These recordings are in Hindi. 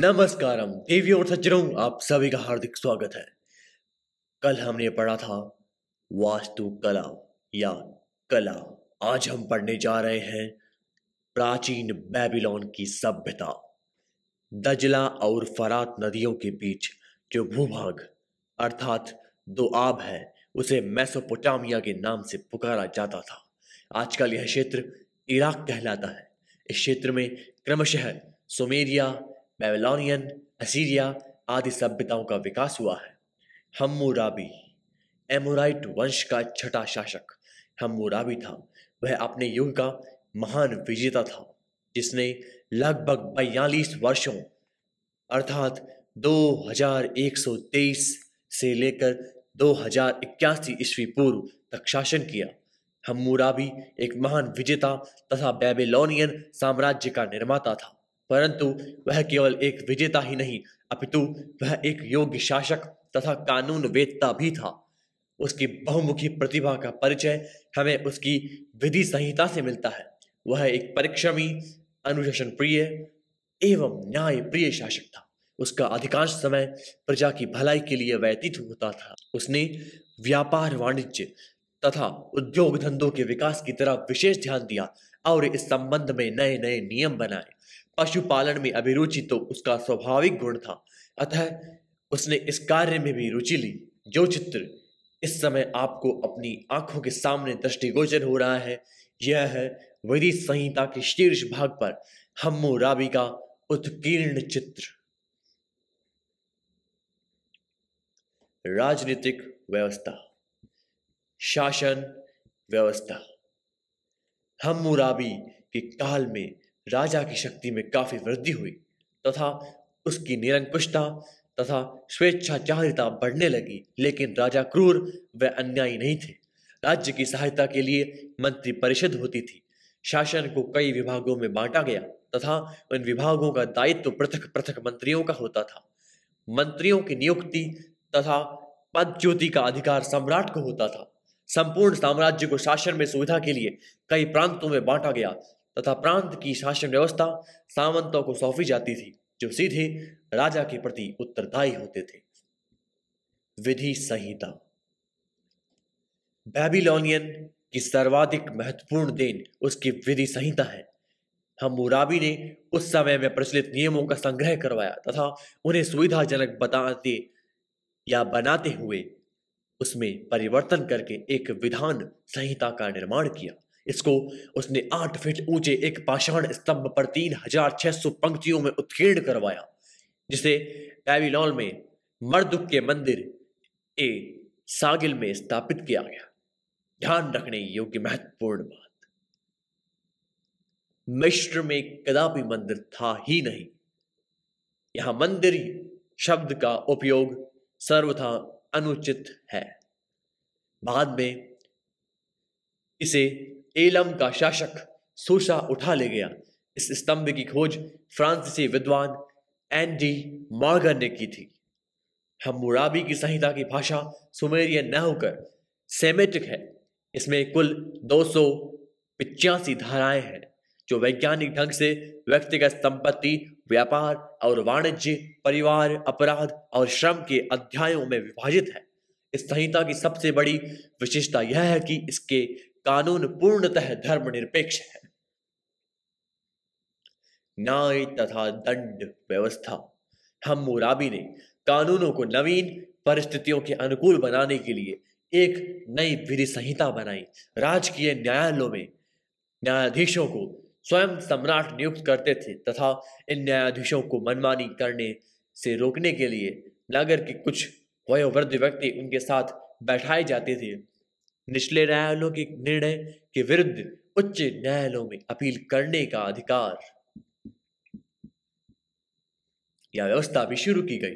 नमस्कार और सज्जनों आप सभी का हार्दिक स्वागत है कल हमने पढ़ा था वास्तु कला या कला आज हम पढ़ने जा रहे हैं प्राचीन बेबीलोन की सभ्यता दजला और फरात नदियों के बीच जो भूभाग अर्थात दो आब है उसे मेसोपोटामिया के नाम से पुकारा जाता था आजकल यह क्षेत्र इराक कहलाता है इस क्षेत्र में क्रमशः सुमेरिया बेबीलोनियन असीरिया आदि सभ्यताओं का विकास हुआ है हम्मूराबी एमोराइट वंश का छठा शासक हम्मूराबी था वह अपने युग का महान विजेता था जिसने लगभग बयालीस वर्षों अर्थात 2123 से लेकर दो हजार इक्यासी ईस्वी पूर्व तक शासन किया हम्मूराबी एक महान विजेता तथा बेबीलोनियन साम्राज्य का निर्माता था परंतु वह केवल एक विजेता ही नहीं अपितु वह एक योग्य शासक तथा कानून वेदता भी था उसकी बहुमुखी प्रतिभा का परिचय हमें उसकी विधि संहिता से मिलता है वह एक परिक्षमी अनुशासन प्रिय एवं न्याय प्रिय शासक था उसका अधिकांश समय प्रजा की भलाई के लिए व्यतीत होता था उसने व्यापार वाणिज्य तथा उद्योग धंधों के विकास की तरफ विशेष ध्यान दिया और इस संबंध में नए नए नियम बनाए पशुपालन में अभिरुचि तो उसका स्वाभाविक गुण था अतः उसने इस कार्य में भी रुचि ली जो चित्र इस समय आपको अपनी आंखों के सामने दृष्टिगोचर हो रहा है यह है विधि संहिता के शीर्ष भाग पर हम्मू राबी का उत्कीर्ण चित्र राजनीतिक व्यवस्था शासन व्यवस्था राबी के काल में राजा की शक्ति में काफी वृद्धि हुई तथा उसकी निरंकुशता तथा स्वेच्छाचारिता बढ़ने लगी लेकिन राजा क्रूर व अन्यायी नहीं थे राज्य की सहायता के लिए मंत्री परिषद होती थी शासन को कई विभागों में बांटा गया तथा उन विभागों का दायित्व तो पृथक पृथक मंत्रियों का होता था मंत्रियों की नियुक्ति तथा पद ज्योति का अधिकार सम्राट को होता था संपूर्ण साम्राज्य को शासन में सुविधा के लिए कई प्रांतों में बांटा गया तथा प्रांत की शासन व्यवस्था सामंतों को सौंपी जाती थी जो सीधे राजा के प्रति उत्तरदायी होते थे विधि संहिता बेबीलोनियन की सर्वाधिक महत्वपूर्ण देन उसकी विधि संहिता है हम मुराबी ने उस समय में प्रचलित नियमों का संग्रह करवाया तथा उन्हें सुविधाजनक बताते या बनाते हुए उसमें परिवर्तन करके एक विधान संहिता का निर्माण किया इसको उसने आठ फीट ऊंचे एक पाषाण स्तंभ पर तीन हजार छह सौ पंक्तियों में उत्कीर्ण करवाया जिसे बेबीलोन में मर्दुक के मंदिर ए सागिल में स्थापित किया गया ध्यान रखने योग्य महत्वपूर्ण बात मिश्र में कदापि मंदिर था ही नहीं यहां मंदिर शब्द का उपयोग सर्वथा अनुचित है बाद में इसे एलम का शासक सोशा उठा ले गया इस स्तंभ की खोज फ्रांसीसी विद्वान एंडी मार्गन ने की थी हम मुराबी की संहिता की भाषा सुमेरियन न होकर सेमेटिक है इसमें कुल दो सौ धाराएं हैं जो वैज्ञानिक ढंग से व्यक्तिगत संपत्ति व्यापार और वाणिज्य परिवार अपराध और श्रम के अध्यायों में विभाजित है इस संहिता की सबसे बड़ी विशेषता यह है कि इसके कानून पूर्णतः धर्मनिरपेक्ष है न्याय तथा दंड व्यवस्था हम मुराबी ने कानूनों को नवीन परिस्थितियों के अनुकूल बनाने के लिए एक नई विधि संहिता बनाई राजकीय न्यायालयों में न्यायाधीशों को स्वयं सम्राट नियुक्त करते थे तथा इन न्यायाधीशों को मनमानी करने से रोकने के लिए नगर के कुछ वयोवृद्ध व्यक्ति उनके साथ बैठाए जाते थे निचले न्यायालयों के निर्णय के विरुद्ध उच्च न्यायालयों में अपील करने का अधिकार यह व्यवस्था भी शुरू की गई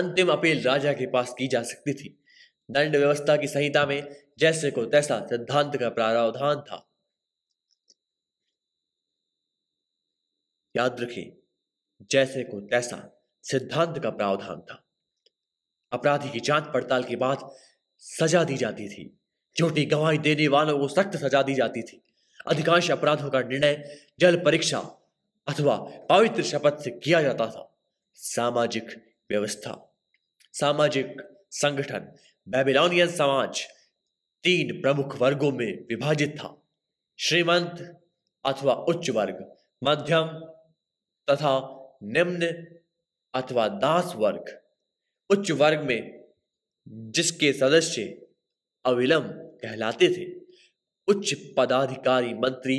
अंतिम अपील राजा के पास की जा सकती थी दंड व्यवस्था की संहिता में जैसे को तैसा सिद्धांत का प्रावधान था याद रखें जैसे को तैसा सिद्धांत का प्रावधान था अपराधी की जांच पड़ताल के बाद सजा दी जाती थी झूठी गवाही देने वालों को सख्त सजा दी जाती थी अधिकांश अपराधों का निर्णय जल परीक्षा अथवा पवित्र शपथ से किया जाता था सामाजिक व्यवस्था सामाजिक संगठन बेबीलोनियन समाज तीन प्रमुख वर्गों में विभाजित था श्रीमंत अथवा उच्च वर्ग मध्यम तथा निम्न अथवा दास वर्ग उच्च वर्ग में जिसके सदस्य अविलंब कहलाते थे उच्च पदाधिकारी मंत्री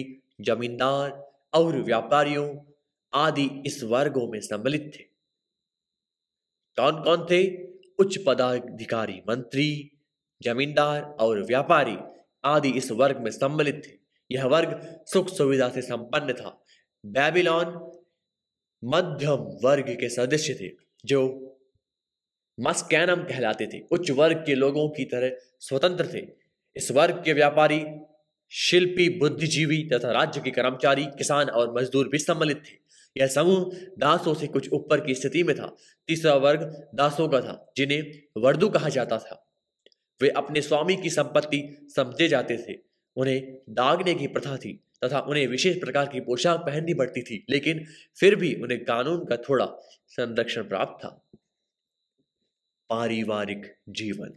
जमींदार और व्यापारियों आदि इस वर्गों में सम्मिलित थे कौन कौन थे उच्च पदाधिकारी मंत्री जमींदार और व्यापारी आदि इस वर्ग में सम्मिलित थे यह वर्ग सुख सुविधा से संपन्न था बेबीलोन मध्यम वर्ग के सदस्य थे जो मस्कैनम कहलाते थे उच्च वर्ग के लोगों की तरह स्वतंत्र थे इस वर्ग के व्यापारी शिल्पी बुद्धिजीवी तथा राज्य के कर्मचारी किसान और मजदूर भी सम्मिलित थे यह समूह दासों से कुछ ऊपर की स्थिति में था तीसरा वर्ग दासों का था जिन्हें वर्दू कहा जाता था वे अपने स्वामी की संपत्ति समझे जाते थे उन्हें दागने की प्रथा थी तथा उन्हें विशेष प्रकार की पोशाक पहननी पड़ती थी लेकिन फिर भी उन्हें कानून का थोड़ा संरक्षण प्राप्त था पारिवारिक जीवन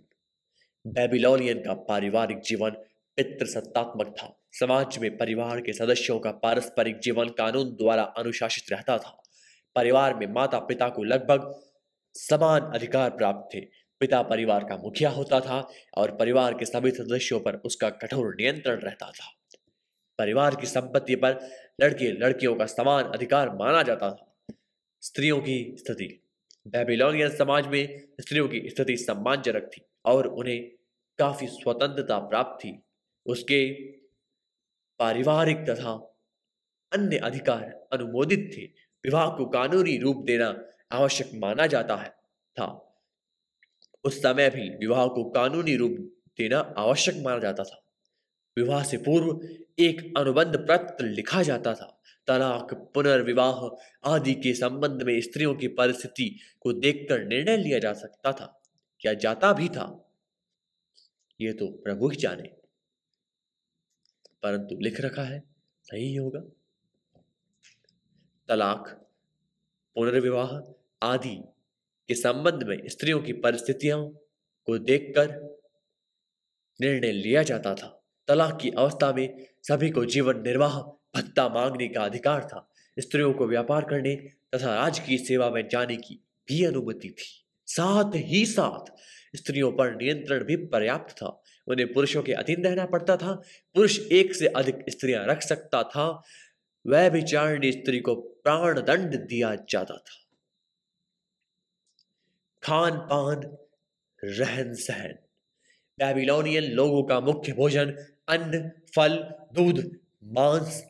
बेबीलोनियन का पारिवारिक जीवन पितृसत्तात्मक था समाज में परिवार के सदस्यों का पारस्परिक जीवन कानून द्वारा अनुशासित रहता था परिवार में माता पिता को लगभग समान अधिकार प्राप्त थे पिता परिवार का मुखिया होता था और परिवार के सभी सदस्यों पर उसका कठोर नियंत्रण रहता था परिवार की संपत्ति पर लड़के लड़कियों का समान अधिकार माना जाता था स्त्रियों की स्थिति बेबीलोनियन समाज में स्त्रियों की स्थिति सम्मानजनक थी और उन्हें काफी स्वतंत्रता प्राप्त थी उसके पारिवारिक तथा अन्य अधिकार अनुमोदित थे विवाह को कानूनी रूप देना आवश्यक माना जाता है था उस समय भी विवाह को कानूनी रूप देना आवश्यक माना जाता था विवाह से पूर्व एक अनुबंध पत्र लिखा जाता था तलाक पुनर्विवाह आदि के संबंध में स्त्रियों की परिस्थिति को देखकर निर्णय लिया जा सकता था क्या जाता भी था ये तो प्रभु ही जाने परंतु लिख रखा है नहीं होगा तलाक पुनर्विवाह आदि के संबंध में स्त्रियों की परिस्थितियों को देखकर निर्णय लिया जाता था तलाक की अवस्था में सभी को जीवन निर्वाह भत्ता मांगने का अधिकार था स्त्रियों को व्यापार करने तथा राज्य की सेवा में जाने की भी अनुमति थी साथ ही साथ स्त्रियों पर नियंत्रण भी पर्याप्त था उन्हें पुरुषों के अधीन रहना पड़ता था पुरुष एक से अधिक स्त्रियां रख सकता था वह विचारणी स्त्री को प्राण दंड दिया जाता था खान पान रहन सहन बेबीलोनियन लोगों का मुख्य भोजन अन्न फल दूध मांस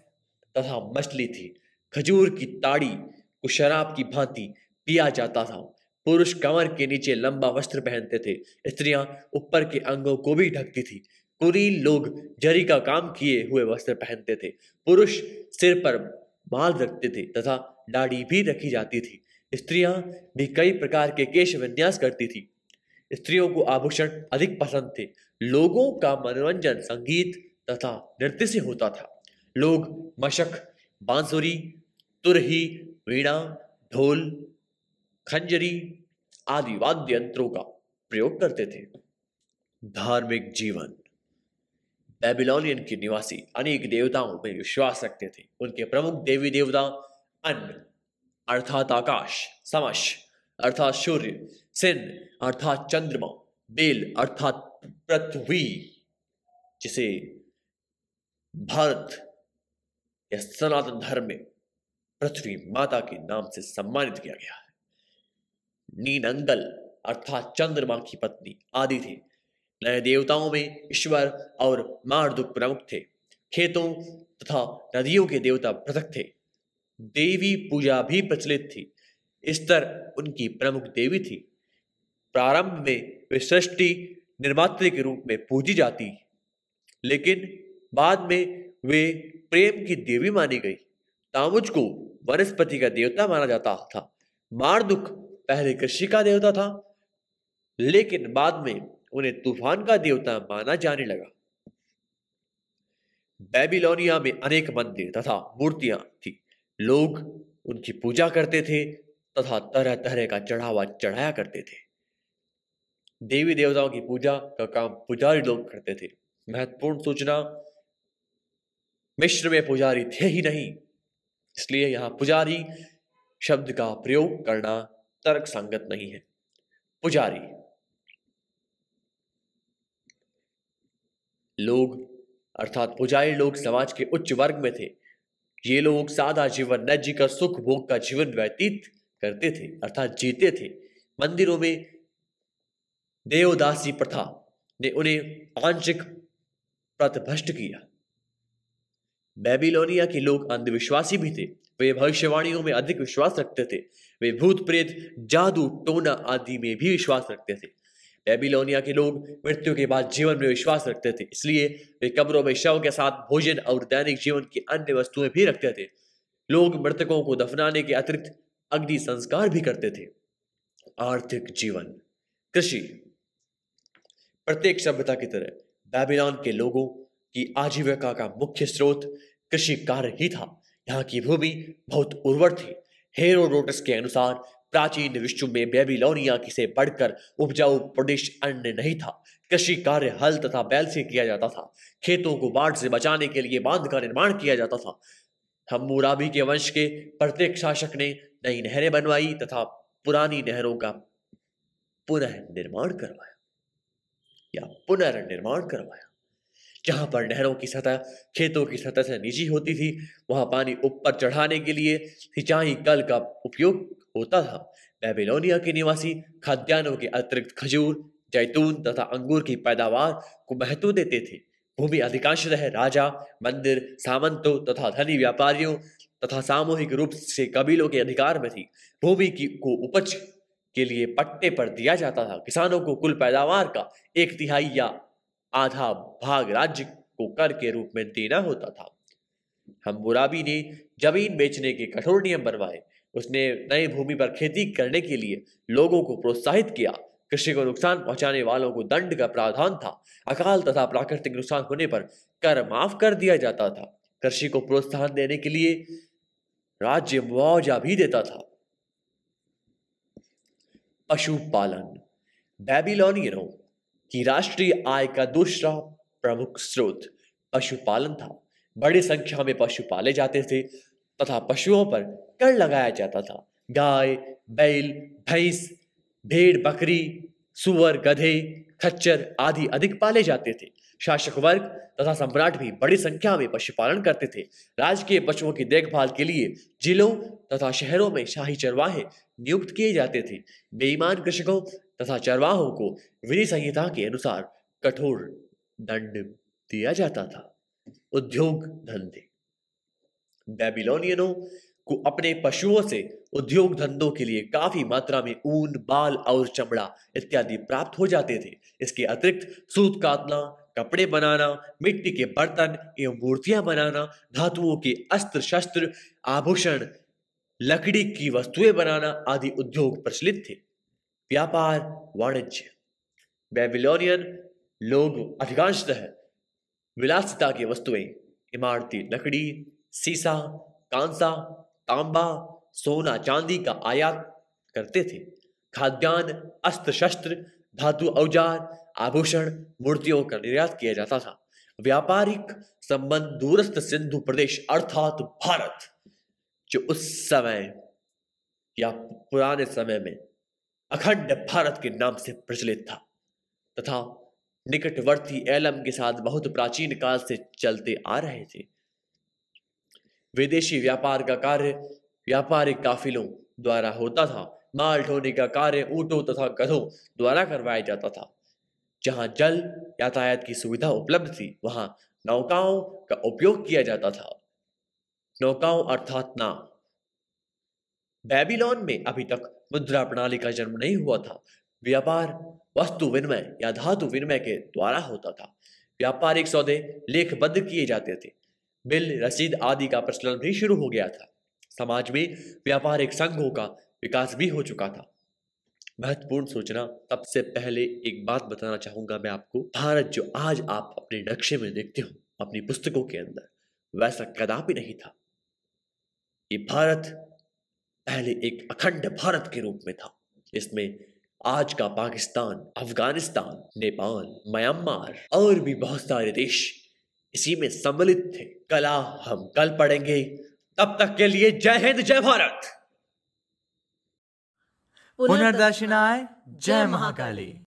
तथा मछली थी खजूर की ताड़ी को शराब की भांति पिया जाता था पुरुष कमर के नीचे लंबा वस्त्र पहनते थे स्त्रियां ऊपर के अंगों को भी ढकती थी कुरील लोग जरी का काम किए हुए वस्त्र पहनते थे पुरुष सिर पर बाल रखते थे तथा दाढ़ी भी रखी जाती थी स्त्रियां भी कई प्रकार के केश विन्यास करती थी स्त्रियों को आभूषण अधिक पसंद थे लोगों का मनोरंजन संगीत तथा नृत्य से होता था लोग मशक बांसुरी तुरही वीणा ढोल खंजरी आदि वाद्य यंत्रों का प्रयोग करते थे धार्मिक जीवन बेबीलोनियन के निवासी अनेक देवताओं में विश्वास रखते थे उनके प्रमुख देवी देवता अन्न अर्थात आकाश समश अर्थात सूर्य सिन अर्थात चंद्रमा बेल अर्थात पृथ्वी जिसे भारत या सनातन धर्म में पृथ्वी माता के नाम से सम्मानित किया गया है नीन अर्थात चंद्रमा की पत्नी आदि थे नए देवताओं में ईश्वर और मारदुक प्रमुख थे खेतों तथा नदियों के देवता पृथक थे देवी पूजा भी प्रचलित थी स्तर उनकी प्रमुख देवी थी प्रारंभ में वे सृष्टि निर्मात्र के रूप में पूजी जाती लेकिन बाद में वे प्रेम की देवी मानी गई तामुज को वनस्पति का देवता माना जाता था मारदुख पहले कृषि का देवता था लेकिन बाद में उन्हें तूफान का देवता माना जाने लगा बेबीलोनिया में अनेक मंदिर तथा मूर्तियां थी लोग उनकी पूजा करते थे तथा तरह तरह का चढ़ावा चढ़ाया करते थे देवी देवताओं की पूजा का काम पुजारी लोग करते थे महत्वपूर्ण सूचना मिश्र में पुजारी थे ही नहीं इसलिए यहां पुजारी शब्द का प्रयोग करना तर्क संगत नहीं है पुजारी लोग अर्थात पुजारी लोग समाज के उच्च वर्ग में थे ये लोग सादा जीवन नजी का सुख भोग का जीवन व्यतीत करते थे अर्थात जीते थे मंदिरों में देवदासी प्रथा ने उन्हें आंशिक प्रतिभ्रष्ट किया बेबीलोनिया के लोग अंधविश्वासी भी थे वे भविष्यवाणियों में अधिक विश्वास रखते थे वे भूत प्रेत जादू टोना आदि में भी विश्वास रखते थे बेबीलोनिया के लोग मृत्यु के बाद जीवन में विश्वास रखते थे इसलिए वे कब्रों में शव के साथ भोजन और दैनिक जीवन की अन्य वस्तुएं भी रखते थे लोग मृतकों को दफनाने के अतिरिक्त अग्नि संस्कार भी करते थे आर्थिक जीवन कृषि प्रत्येक सभ्यता की तरह बेबीलोन के लोगों की आजीविका का मुख्य स्रोत कृषि कार्य ही था यहाँ की भूमि बहुत उर्वर थी हेरोडोटस के अनुसार प्राचीन विश्व में बेबीलोनिया से बढ़कर उपजाऊ प्रदेश अन्य नहीं था कृषि कार्य हल तथा बैल से किया जाता था खेतों को बाढ़ से बचाने के लिए बांध का निर्माण किया जाता था हम्मूराबी के वंश के प्रत्येक शासक ने नई नहरें बनवाई तथा पुरानी नहरों का पुनः निर्माण करवाया या पुनर्निर्माण करवाया जहां पर नहरों की सतह खेतों की सतह से निजी होती थी वहां पानी ऊपर चढ़ाने के लिए सिंचाई कल का उपयोग होता था बेबीलोनिया के निवासी खाद्यान्नों के अतिरिक्त खजूर जैतून तथा अंगूर की पैदावार को महत्व देते थे भूमि अधिकांशतः राजा मंदिर सामंतों तथा धनी व्यापारियों तथा सामूहिक रूप से कबीलों के अधिकार में थी भूमि की को उपज के लिए पट्टे पर दिया जाता था किसानों को कुल पैदावार का एक तिहाई या आधा भाग राज्य को कर के रूप में देना होता था बुराबी ने जमीन बेचने के कठोर नियम बनवाए उसने नई भूमि पर खेती करने के लिए लोगों को प्रोत्साहित किया कृषि को नुकसान पहुंचाने वालों को दंड का प्रावधान था अकाल तथा प्राकृतिक नुकसान होने पर कर माफ कर दिया जाता था कृषि को प्रोत्साहन देने के लिए राज्य मुआवजा भी देता था पशुपालन बेबीलोनियनों की राष्ट्रीय आय का दूसरा प्रमुख स्रोत पशुपालन था बड़ी संख्या में पशु पाले जाते थे तथा पशुओं पर कर लगाया जाता था गाय बैल भैंस भेड़ बकरी सुअर गधे खच्चर आदि अधिक पाले जाते थे शासक वर्ग तथा सम्राट भी बड़ी संख्या में पशुपालन करते थे राजकीय पशुओं की देखभाल के लिए जिलों तथा शहरों में शाही चरवाहे नियुक्त किए जाते थे बेईमान कृषकों तथा चरवाहों को विधि संहिता के अनुसार कठोर दंड दिया जाता था उद्योग धंधे बेबीलोनियनों को अपने पशुओं से उद्योग धंधों के लिए काफी मात्रा में ऊन बाल और चमड़ा इत्यादि प्राप्त हो जाते थे इसके अतिरिक्त सूत कातना कपड़े बनाना मिट्टी के बर्तन एवं मूर्तियां बनाना धातुओं के अस्त्र शस्त्र आभूषण लकड़ी की वस्तुएं बनाना आदि उद्योग प्रचलित थे व्यापार वाणिज्य बेबिलोनियन लोग अधिकांशतः विलासिता की वस्तुएं इमारती लकड़ी सीसा कांसा तांबा सोना चांदी का आयात करते थे खाद्यान्न अस्त्र शस्त्र धातु औजार आभूषण मूर्तियों का निर्यात किया जाता था व्यापारिक संबंध दूरस्थ सिंधु प्रदेश अर्थात भारत जो उस समय या पुराने समय में अखंड भारत के नाम से प्रचलित था तथा निकटवर्ती एलम के साथ बहुत प्राचीन काल से चलते आ रहे थे विदेशी व्यापार का कार्य व्यापारिक काफिलों द्वारा होता था माल ढोने का कार्य ऊटो तथा गधों द्वारा करवाया जाता था जहां जल यातायात की सुविधा उपलब्ध थी वहां नौकाओं का उपयोग किया जाता था नौकाओं अर्थात नाव बेबीलोन में अभी तक मुद्रा प्रणाली का जन्म नहीं हुआ था व्यापार वस्तु विनिमय या धातु विनिमय के द्वारा होता था व्यापारिक सौदे लेखबद्ध किए जाते थे बिल रसीद आदि का प्रचलन भी शुरू हो गया था समाज में व्यापारिक संघों का विकास भी हो चुका था महत्वपूर्ण सोचना सबसे पहले एक बात बताना चाहूंगा मैं आपको भारत जो आज आप अपने नक्शे में देखते हो अपनी पुस्तकों के अंदर वैसा कदापि नहीं था ये भारत पहले एक अखंड भारत के रूप में था इसमें आज का पाकिस्तान अफगानिस्तान नेपाल म्यांमार और भी बहुत सारे देश इसी में सम्मिलित थे कला हम कल पढ़ेंगे तब तक के लिए जय हिंद जय भारत पुनर्दर्शनाय जय महाकाली